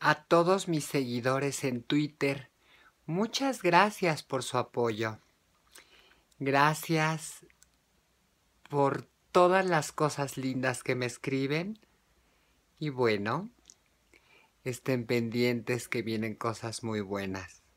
a todos mis seguidores en Twitter. Muchas gracias por su apoyo. Gracias por todas las cosas lindas que me escriben. Y bueno, estén pendientes que vienen cosas muy buenas.